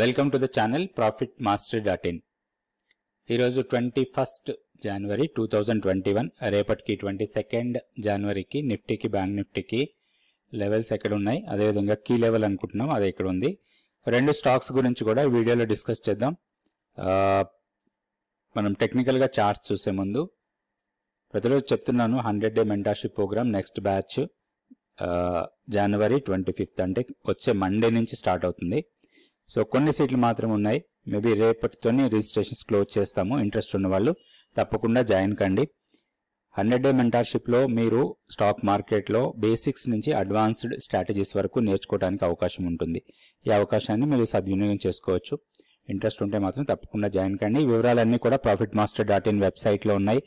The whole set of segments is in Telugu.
welcome to the channel profit master dot in ఈరోజు twenty first January two thousand twenty one రేపటికి ట్వంటీ సెకండ్ జనవరికి నిఫ్టీకి బ్యాంక్ నిఫ్టీకి లెవెల్స్ ఎక్కడ ఉన్నాయి అదేవిధంగా కీ లెవెల్ అనుకుంటున్నాం అది ఎక్కడ ఉంది రెండు స్టాక్స్ గురించి కూడా వీడియోలో డిస్కస్ చేద్దాం మనం టెక్నికల్గా చార్ట్స్ చూసే ముందు ప్రతిరోజు చెప్తున్నాను hundred day mentorship programme next batch January twenty fifth అంటే వచ్చే మండే నుంచి స్టార్ట్ అవుతుంది సో కొన్ని సీట్లు మాత్రం ఉన్నాయి మేబీ రేపటితోనే రిజిస్ట్రేషన్స్ క్లోజ్ చేస్తాము ఇంట్రెస్ట్ ఉన్న వాళ్ళు తప్పకుండా జాయిన్ కండి హండ్రెడ్ డే మెంటార్షిప్లో మీరు స్టాక్ మార్కెట్లో బేసిక్స్ నుంచి అడ్వాన్స్డ్ స్ట్రాటజీస్ వరకు నేర్చుకోవడానికి అవకాశం ఉంటుంది ఈ అవకాశాన్ని మీరు సద్వినియోగం చేసుకోవచ్చు ఇంట్రెస్ట్ ఉంటే మాత్రం తప్పకుండా జాయిన్ కండి వివరాలన్నీ కూడా ప్రాఫిట్ మాస్టర్ డాట్ ఇన్ వెబ్సైట్లో ఉన్నాయి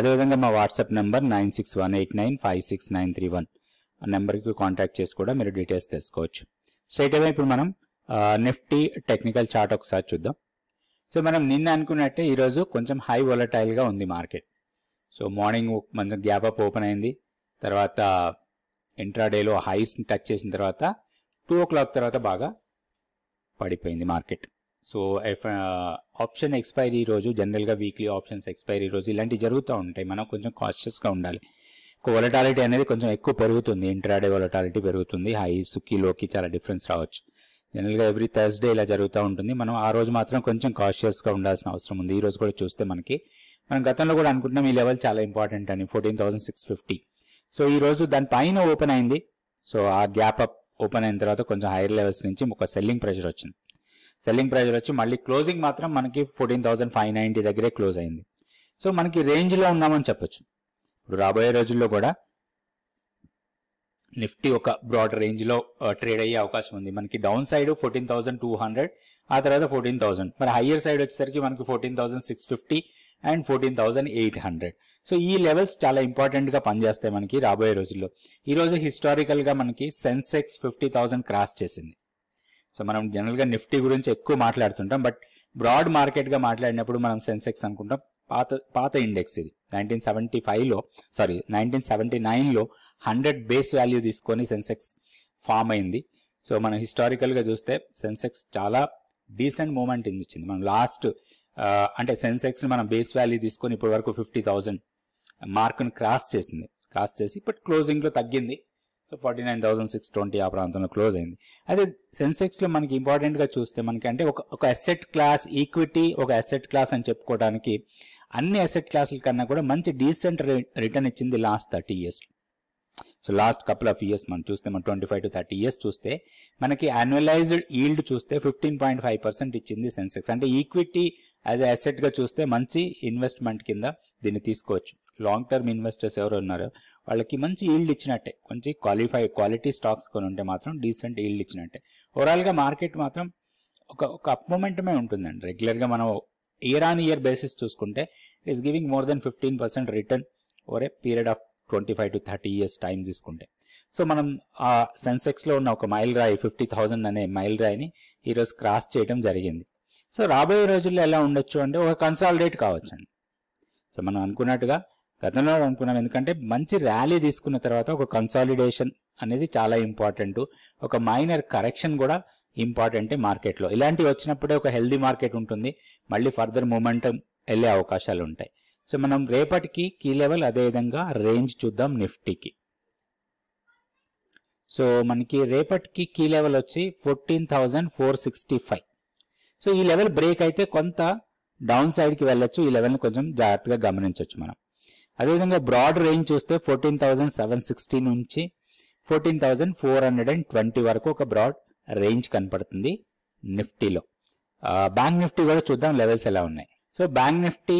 అదేవిధంగా మా WhatsApp number nine six one eight nine five six nine three one ఆ నెంబర్కి కాంటాక్ట్ చేసి కూడా మీరు డీటెయిల్స్ తెలుసుకోవచ్చు స్ట్రైట్ అవే ఇప్పుడు మనం నిఫ్టీ టెక్నికల్ చార్ట్ ఒకసారి చూద్దాం సో మనం నిన్న అనుకున్నట్టే ఈరోజు కొంచెం హై వొలటైల్గా ఉంది మార్కెట్ సో మార్నింగ్ మంచి గ్యాప్ అప్ ఓపెన్ అయింది తర్వాత ఇంట్రాడేలో హైస్ని టచ్ చేసిన తర్వాత టూ ఓ క్లాక్ తర్వాత బాగా పడిపోయింది market so F option expiry రోజు జనరల్గా వీక్లీ ఆప్షన్స్ ఎక్స్పైరీ రోజు ఇలాంటివి జరుగుతూ ఉంటాయి మనం కొంచెం కాన్షియస్గా ఉండాలి వొలటాలిటీ అనేది కొంచెం ఎక్కువ పెరుగుతుంది ఇంట్రాడే వొలటాలిటీ పెరుగుతుంది హైస్కి లోకి చాలా డిఫరెన్స్ రావచ్చు జనరల్గా ఎవ్రీ థర్స్డే ఇలా జరుగుతూ ఉంటుంది మనం ఆ రోజు మాత్రం కొంచెం కాషియస్గా ఉండాల్సిన అవసరం ఉంది ఈ రోజు కూడా చూస్తే మనకి మనం గతంలో కూడా అనుకుంటున్నాం ఈ లెవెల్ చాలా ఇంపార్టెంట్ అని fourteen thousand six fifty so ఈ రోజు దాని పైన ఓపెన్ అయింది సో ఆ గ్యాప్ అప్ ఓపెన్ అయిన తర్వాత కొంచెం హైయర్ లెవెల్స్ నుంచి ఒక సెల్లింగ్ ప్రెషర్ వచ్చింది సెల్లింగ్ ప్రెషర్ వచ్చి మళ్ళీ క్లోజింగ్ మాత్రం మనకి ఫోర్టీన్ థౌసండ్ ఫైవ్ నైంటీ దగ్గరే క్లోజ్ అయింది సో మనకి రేంజ్లో ఉన్నామని చెప్పొచ్చు ఇప్పుడు రాబోయే రోజుల్లో కూడా నిఫ్టీ ఒక బ్రాడ్ రేంజ్లో ట్రేడ్ అయ్యే అవకాశం ఉంది మనకి down side fourteen thousand two hundred ఆ తర్వాత ఫోర్టీన్ థౌసండ్ మరి హయ్యర్ సైడ్ వచ్చేసరికి మనకి fourteen thousand six fifty and fourteen thousand eight hundred so ఈ లెవెల్స్ చాలా ఇంపార్టెంట్గా పనిచేస్తాయి మనకి రాబోయే రోజుల్లో హిస్టారికల్ హిస్టారికల్గా మనకి సెన్సెక్స్ ఫిఫ్టీ థౌసండ్ క్రాస్ చేసింది సో మనం జనరల్గా నిఫ్టీ గురించి ఎక్కువ మాట్లాడుతుంటాం బట్ బ్రాడ్ మార్కెట్గా మాట్లాడినప్పుడు మనం సెన్సెక్స్ అనుకుంటాం పాత పాత ఇండెక్స్ ఇది నైన్టీన్ సెవెంటీ ఫైవ్లో సారీ నైన్టీన్ సెవెంటీ నైన్లో హండ్రెడ్ బేస్ వాల్యూ తీసుకొని సెన్సెక్స్ ఫామ్ అయింది సో మనం హిస్టారికల్గా చూస్తే సెన్సెక్స్ చాలా డీసెంట్ మూమెంట్ ఇచ్చింది మనం లాస్ట్ అంటే సెన్సెక్స్ మనం బేస్ వాల్యూ తీసుకొని ఇప్పటి వరకు ఫిఫ్టీ థౌజండ్ మార్క్ని క్రాస్ చేసింది క్రాస్ చేసి ఇప్పుడు క్లోజింగ్లో తగ్గింది so forty nine thousand six twenty ఆ ప్రాంతంలో క్లోజ్ అయింది అయితే సెన్సెక్స్లో మనకి ఇంపార్టెంట్గా చూస్తే మనకి అంటే ఒక అసెట్ క్లాస్ ఈక్విటీ ఒక అసెట్ క్లాస్ అని చెప్పుకోవడానికి అన్ని అసెట్ క్లాసుల కన్నా కూడా మంచి డీసెంట్ రిటర్న్ ఇచ్చింది last thirty years so last couple of years మనం చూస్తే మనం twenty five to thirty years చూస్తే మనకి యాన్యువలైజ్డ్ ఈల్డ్ చూస్తే ఫిఫ్టీన్ పాయింట్ ఫైవ్ పర్సెంట్ ఇచ్చింది సెన్సెక్స్ అంటే ఈక్విటీ యాజ్ గా చూస్తే మంచి ఇన్వెస్ట్మెంట్ కింద దీన్ని తీసుకోవచ్చు లాంగ్ టర్మ్ ఇన్వెస్టర్స్ ఎవరు ఉన్నారో వాళ్ళకి మంచి ఈల్డ్ ఇచ్చినట్టే కొంచెం క్వాలిఫై క్వాలిటీ స్టాక్స్ కొని ఉంటే మాత్రం డీసెంట్ ఈల్డ్ ఇచ్చినట్టే ఓవరాల్గా మార్కెట్ మాత్రం ఒక ఒక అప్ మూమెంటమే ఉంటుందండి రెగ్యులర్గా మనం ఇయర్ ఆన్ ఇయర్ బేసిస్ చూసుకుంటే it is giving more than fifteen percent return over a period of twenty five to thirty years time తీసుకుంటే సో మనం ఆ సెన్సెక్స్లో ఉన్న ఒక మైల్ రాయి ఫిఫ్టీ థౌజండ్ అనే మైల్ రాయిని ఈరోజు క్రాస్ చేయడం జరిగింది సో రాబోయే రోజుల్లో ఎలా ఉండొచ్చు అంటే ఒక కన్సాలిడేట్ కావచ్చు అండి సో మనం అనుకున్నట్టుగా గతంలో అనుకున్నాం ఎందుకంటే మంచి ర్యాలీ తీసుకున్న తర్వాత ఒక కన్సాలిడేషన్ అనేది చాలా ఇంపార్టెంట్ ఒక మైనర్ కరెక్షన్ కూడా ఇంపార్టెంటే మార్కెట్లో ఇలాంటివి వచ్చినప్పుడే ఒక హెల్దీ మార్కెట్ ఉంటుంది మళ్ళీ ఫర్దర్ మూమెంటం వెళ్ళే అవకాశాలు ఉంటాయి సో మనం రేపటికి కీ లెవెల్ అదేవిధంగా రేంజ్ చూద్దాం నిఫ్టీకి సో మనకి రేపటికి కీ లెవెల్ వచ్చి fourteen thousand four sixty five so ఈ లెవెల్ బ్రేక్ అయితే కొంత డౌన్ సైడ్కి వెళ్ళొచ్చు ఈ లెవెల్ని కొంచెం జాగ్రత్తగా గమనించవచ్చు మనం అదేవిధంగా బ్రాడ్ రేంజ్ చూస్తే ఫోర్టీన్ థౌజండ్ సెవెన్ సిక్స్టీ నుంచి fourteen thousand four hundred and twenty వరకు ఒక బ్రాడ్ రేంజ్ కనపడుతుంది నిఫ్టీలో బ్యాంక్ నిఫ్టీ కూడా చూద్దాం లెవెల్స్ ఎలా ఉన్నాయి so bank Nifty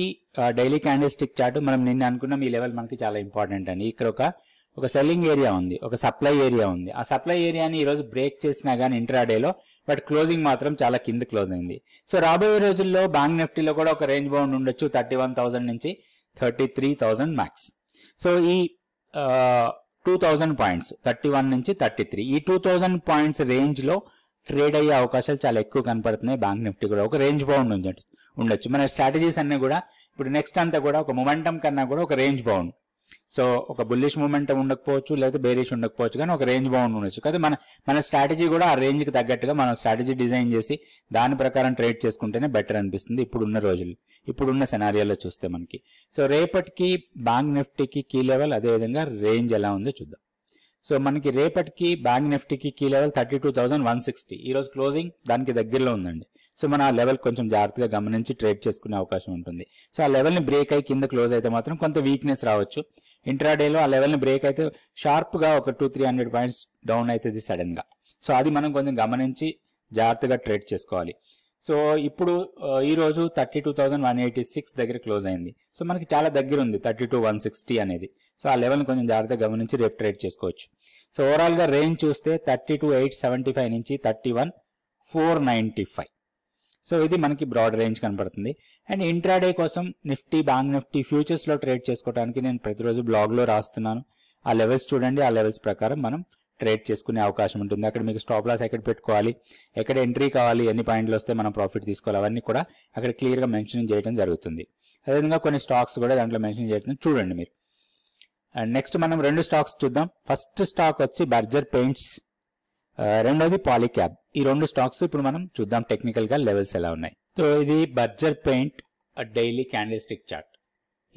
daily candlestick chart మనం నిన్న అనుకున్నాం ఈ లెవెల్ మనకి చాలా ఇంపార్టెంట్ అండి ఇక్కడ ఒక ఒక సెల్లింగ్ ఏరియా ఉంది ఒక సప్లై ఏరియా ఉంది ఆ సప్లై ఏరియాని ఈరోజు బ్రేక్ చేసినా కానీ ఇంట్రాడేలో బట్ క్లోజింగ్ మాత్రం చాలా కింద క్లోజ్ అయింది సో రాబోయే రోజుల్లో బ్యాంక్ నిఫ్టీలో కూడా ఒక రేంజ్ బౌండ్ ఉండొచ్చు థర్టీ నుంచి thirty three thousand max so ఈ two thousand points thirty one నుంచి థర్టీ త్రీ ఈ టూ థౌజండ్ పాయింట్స్ రేంజ్లో ట్రేడ్ అయ్యే అవకాశాలు చాలా ఎక్కువ కనపడుతున్నాయి బ్యాంక్ నిఫ్టీ కూడా ఒక రేంజ్ బౌండ్ ఉండొచ్చు మన స్ట్రాటజీస్ అన్ని కూడా ఇప్పుడు నెక్స్ట్ అంతా కూడా ఒక మొమెంటం కన్నా కూడా ఒక రేంజ్ బౌండ్ సో ఒక బుల్లిష్ మూమెంట్ ఉండకపోవచ్చు లేకపోతే బేరిష్ ఉండకపోవచ్చు కానీ ఒక రేంజ్ బౌండ్ ఉండొచ్చు కదా మన మన స్ట్రాటజీ కూడా ఆ రేంజ్కి తగ్గట్టుగా మనం స్ట్రాటజీ డిజైన్ చేసి దాని ప్రకారం ట్రేడ్ చేసుకుంటేనే బెటర్ అనిపిస్తుంది ఇప్పుడున్న రోజులు ఇప్పుడున్న సెనారియాలో చూస్తే మనకి సో రేపటికి బ్యాంక్ నిఫ్టీకి కీ లెవెల్ అదేవిధంగా రేంజ్ ఎలా ఉందో చూద్దాం సో మనకి రేపటికి బ్యాంక్ నిఫ్టీకి key level thirty two thousand one sixty ఈరోజు క్లోజింగ్ దానికి దగ్గరలో ఉందండి సో మనం ఆ లెవెల్ కొంచెం జాగ్రత్తగా గమనించి ట్రేడ్ చేసుకునే అవకాశం ఉంటుంది సో ఆ లెవెల్ని బ్రేక్ అయ్యి కింద క్లోజ్ అయితే మాత్రం కొంత వీక్నెస్ రావచ్చు ఇంట్రాడేలో ఆ లెవెల్ని బ్రేక్ అయితే షార్ప్గా ఒక two three hundred points down అవుతుంది సడన్గా సో అది మనం కొంచెం గమనించి జాగ్రత్తగా ట్రేడ్ చేసుకోవాలి సో ఇప్పుడు ఈరోజు thirty two thousand one eighty six దగ్గర క్లోజ్ అయింది సో మనకి చాలా దగ్గర ఉంది థర్టీ టూ వన్ సిక్స్టీ అనేది సో ఆ లెవెల్ని కొంచెం జాగ్రత్తగా గమనించి రేపు ట్రేడ్ చేసుకోవచ్చు సో ఓవరాల్గా రేంజ్ చూస్తే thirty two eight seventy five నుంచి thirty one four ninety five so ఇది మనకి బ్రాడ్ రేంజ్ కనపడుతుంది అండ్ ఇంట్రాడే కోసం నిఫ్టీ బ్యాంక్ నిఫ్టీ ఫ్యూచర్స్లో ట్రేడ్ చేసుకోవడానికి నేను ప్రతిరోజు బ్లాగ్లో రాస్తున్నాను ఆ లెవెల్స్ చూడండి ఆ లెవెల్స్ ప్రకారం మనం ట్రేడ్ చేసుకునే అవకాశం ఉంటుంది అక్కడ మీకు స్టాప్ లాస్ ఎక్కడ పెట్టుకోవాలి ఎక్కడ ఎంట్రీ కావాలి ఎన్ని పాయింట్లు వస్తే మనం ప్రాఫిట్ తీసుకోవాలి అవన్నీ కూడా అక్కడ క్లియర్గా మెన్షన్ చేయడం జరుగుతుంది అదేవిధంగా కొన్ని స్టాక్స్ కూడా దాంట్లో మెన్షన్ చేయడం చూడండి మీరు అండ్ నెక్స్ట్ మనం రెండు స్టాక్స్ చూద్దాం ఫస్ట్ స్టాక్ వచ్చి బర్జర్ పెయింట్స్ రెండోది పాలిక్యాబ్ ఈ రెండు స్టాక్స్ ఇప్పుడు మనం చూద్దాం టెక్నికల్ గా లెవెల్స్ ఎలా ఉన్నాయి సో ఇది Berger paint daily candlestick chart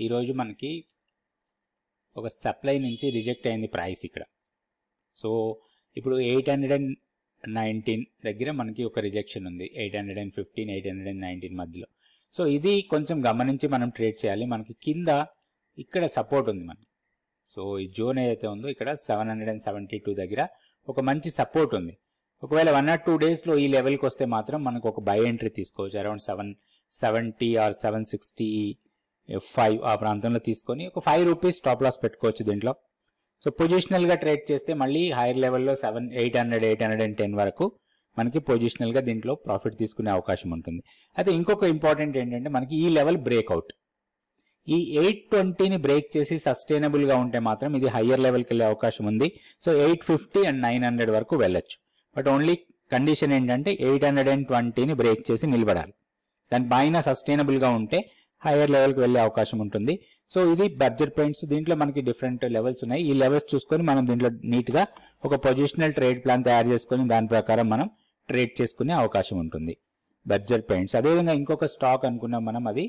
ఈరోజు మనకి ఒక సప్లై నుంచి రిజెక్ట్ అయింది ప్రైస్ ఇక్కడ సో ఇప్పుడు ఎయిట్ హండ్రెడ్ అండ్ నైన్టీన్ దగ్గర మనకి ఒక రిజెక్షన్ ఉంది eight hundred and fifteen eight hundred and nineteen మధ్యలో సో ఇది కొంచెం గమనించి మనం ట్రేడ్ చేయాలి మనకి కింద ఇక్కడ సపోర్ట్ ఉంది మనకి సో ఈ జోన్ ఏదైతే ఉందో ఇక్కడ seven hundred and seventy two దగ్గర ఒక మంచి సపోర్ట్ ఉంది ఒకవేళ వన్ ఆర్ టూ డేస్లో ఈ లెవెల్కి వస్తే మాత్రం మనకు ఒక బై ఎంట్రీ తీసుకోవచ్చు around seven seventy or seven sixty five ఆ ప్రాంతంలో తీసుకొని ఒక ఫైవ్ రూపీస్ టాప్ లాస్ పెట్టుకోవచ్చు దీంట్లో సో పొజిషనల్గా ట్రేడ్ చేస్తే మళ్ళీ హైయర్ లెవెల్లో seven eight hundred eight hundred and ten వరకు మనకి పొజిషనల్గా దీంట్లో ప్రాఫిట్ తీసుకునే అవకాశం ఉంటుంది అయితే ఇంకొక ఇంపార్టెంట్ ఏంటంటే మనకి ఈ లెవెల్ బ్రేక్అవుట్ ఈ ఎయిట్ ట్వంటీని బ్రేక్ చేసి సస్టైనబుల్గా ఉంటే మాత్రం ఇది హయ్యర్ లెవెల్కి వెళ్ళే అవకాశం ఉంది so eight fifty and nine hundred వరకు వెళ్ళొచ్చు బట్ ఓన్లీ కండిషన్ ఏంటంటే ఎయిట్ హండ్రెడ్ అండ్ ట్వంటీని బ్రేక్ చేసి నిలబడాలి దాని పైన సస్టైనబుల్గా ఉంటే హయ్యర్ లెవెల్కి వెళ్ళే అవకాశం ఉంటుంది సో ఇది బడ్జెట్ పాయింట్స్ దీంట్లో మనకి డిఫరెంట్ లెవెల్స్ ఉన్నాయి ఈ లెవెల్స్ చూసుకొని మనం దీంట్లో నీట్గా ఒక పొజిషనల్ ట్రేడ్ ప్లాన్ తయారు చేసుకొని దాని ప్రకారం మనం ట్రేడ్ చేసుకునే అవకాశం ఉంటుంది బడ్జెట్ పాయింట్స్ అదేవిధంగా ఇంకొక స్టాక్ అనుకున్నాం మనం అది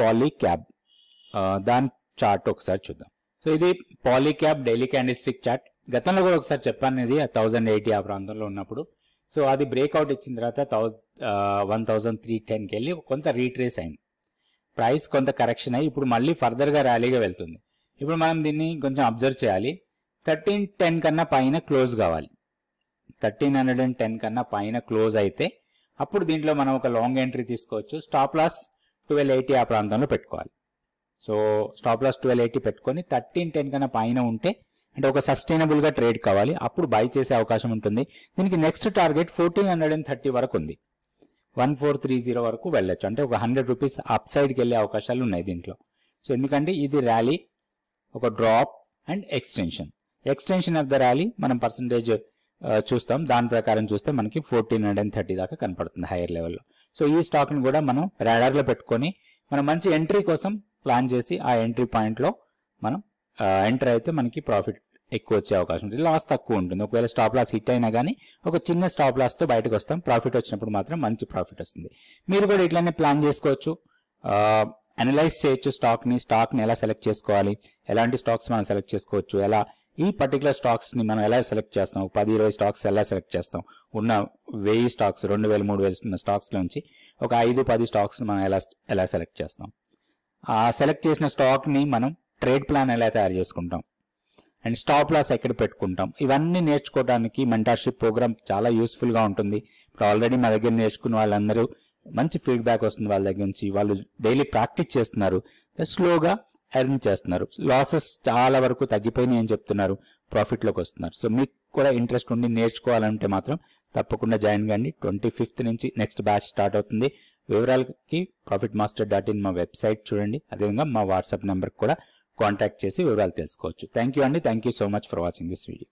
పాలీ క్యాబ్ దాని చార్ట్ ఒకసారి చూద్దాం సో ఇది పాలీక్యాప్ డైలీ క్యాండిస్టిక్ చార్ట్ గతంలో కూడా ఒకసారి చెప్పాను ఇది థౌజండ్ ఎయిటీ ఆ ప్రాంతంలో ఉన్నప్పుడు సో అది బ్రేక్అవుట్ ఇచ్చిన తర్వాత థౌజండ్ వన్ థౌజండ్ త్రీ టెన్కి వెళ్ళి కొంత రీట్రేస్ అయింది ప్రైస్ కొంత కరెక్షన్ అయ్యి ఇప్పుడు మళ్ళీ ఫర్దర్గా ర్యాలీగా వెళ్తుంది ఇప్పుడు మనం దీన్ని కొంచెం అబ్జర్వ్ చేయాలి థర్టీన్ టెన్ కన్నా పైన క్లోజ్ కావాలి థర్టీన్ హండ్రెడ్ అండ్ టెన్ కన్నా పైన క్లోజ్ అయితే అప్పుడు దీంట్లో మనం ఒక లాంగ్ ఎంట్రీ తీసుకోవచ్చు స్టాప్ లాస్ ట్వెల్వ్ ఎయిటీ ఆ ప్రాంతంలో పెట్టుకోవాలి so stop loss twelve eighty పెట్టుకొని థర్టీన్ టెన్ కన్నా పైన ఉంటే అంటే ఒక సస్టైనబుల్ గా ట్రేడ్ కావాలి అప్పుడు బై చేసే అవకాశం ఉంటుంది దీనికి next target fourteen hundred and thirty వరకు ఉంది వన్ ఫోర్ త్రీ జీరో వరకు వెళ్ళొచ్చు అంటే ఒక హండ్రెడ్ రూపీస్ అప్ సైడ్కి వెళ్ళే అవకాశాలు ఉన్నాయి దీంట్లో సో ఎందుకంటే ఇది ర్యాలీ ఒక drop and extension extension of the rally మనం పర్సంటేజ్ చూస్తాం దాని ప్రకారం చూస్తే మనకి ఫోర్టీన్ హండ్రెడ్ థర్టీ దాకా కనపడుతుంది హైయర్ లెవెల్లో సో ఈ స్టాక్ని కూడా మనం ర్యాడర్లో పెట్టుకొని మనం మంచి ఎంట్రీ కోసం ప్లాన్ చేసి ఆ ఎంట్రీ పాయింట్లో మనం ఎంటర్ అయితే మనకి ప్రాఫిట్ ఎక్కువ వచ్చే అవకాశం ఉంటుంది లాస్ తక్కువ ఉంటుంది ఒకవేళ స్టాప్ లాస్ హిట్ అయినా కానీ ఒక చిన్న స్టాప్ లాస్తో బయటకు వస్తాం ప్రాఫిట్ వచ్చినప్పుడు మాత్రం మంచి ప్రాఫిట్ వస్తుంది మీరు కూడా ఇట్లానే ప్లాన్ చేసుకోవచ్చు అనలైజ్ చేయొచ్చు స్టాక్ని స్టాక్ని ఎలా సెలెక్ట్ చేసుకోవాలి ఎలాంటి స్టాక్స్ మనం సెలెక్ట్ చేసుకోవచ్చు ఎలా ఈ పర్టికులర్ స్టాక్స్ని మనం ఎలా సెలెక్ట్ చేస్తాం పది ఇరవై స్టాక్స్ ఎలా సెలెక్ట్ చేస్తాం ఉన్న వెయ్యి స్టాక్స్ రెండు వేలు మూడు వేలు స్టాక్స్లోంచి ఒక ఐదు పది స్టాక్స్ని మనం ఎలా ఎలా సెలెక్ట్ చేస్తాం ఆ సెలెక్ట్ చేసిన స్టాక్ని మనం ట్రేడ్ ప్లాన్ ఎలా తయారు చేసుకుంటాం అండ్ స్టాప్ లాస్ ఎక్కడ పెట్టుకుంటాం ఇవన్నీ నేర్చుకోవడానికి మెంటార్షిప్ ప్రోగ్రామ్ చాలా యూస్ఫుల్గా ఉంటుంది ఇప్పుడు ఆల్రెడీ మా దగ్గర నేర్చుకున్న వాళ్ళందరూ మంచి ఫీడ్బ్యాక్ వస్తుంది వాళ్ళ దగ్గర నుంచి వాళ్ళు డైలీ ప్రాక్టీస్ చేస్తున్నారు స్లోగా ఎర్న్ చేస్తున్నారు లాసెస్ చాలా వరకు తగ్గిపోయినాయి అని చెప్తున్నారు ప్రాఫిట్లోకి వస్తున్నారు సో మీకు కూడా ఇంట్రెస్ట్ ఉండి నేర్చుకోవాలంటే మాత్రం తప్పకుండా జాయిన్ కానీ ట్వంటీ ఫిఫ్త్ నుంచి నెక్స్ట్ బ్యాచ్ స్టార్ట్ అవుతుంది వివరాలకి ప్రాఫిట్ మాస్టర్ డాట్ ఇన్ మా వెబ్సైట్ చూడండి అదేవిధంగా మా వాట్సాప్ నెంబర్కి కూడా కాంటాక్ట్ చేసి వివరాలు తెలుసుకోవచ్చు థ్యాంక్ యూ అండి thank you so much for watching this video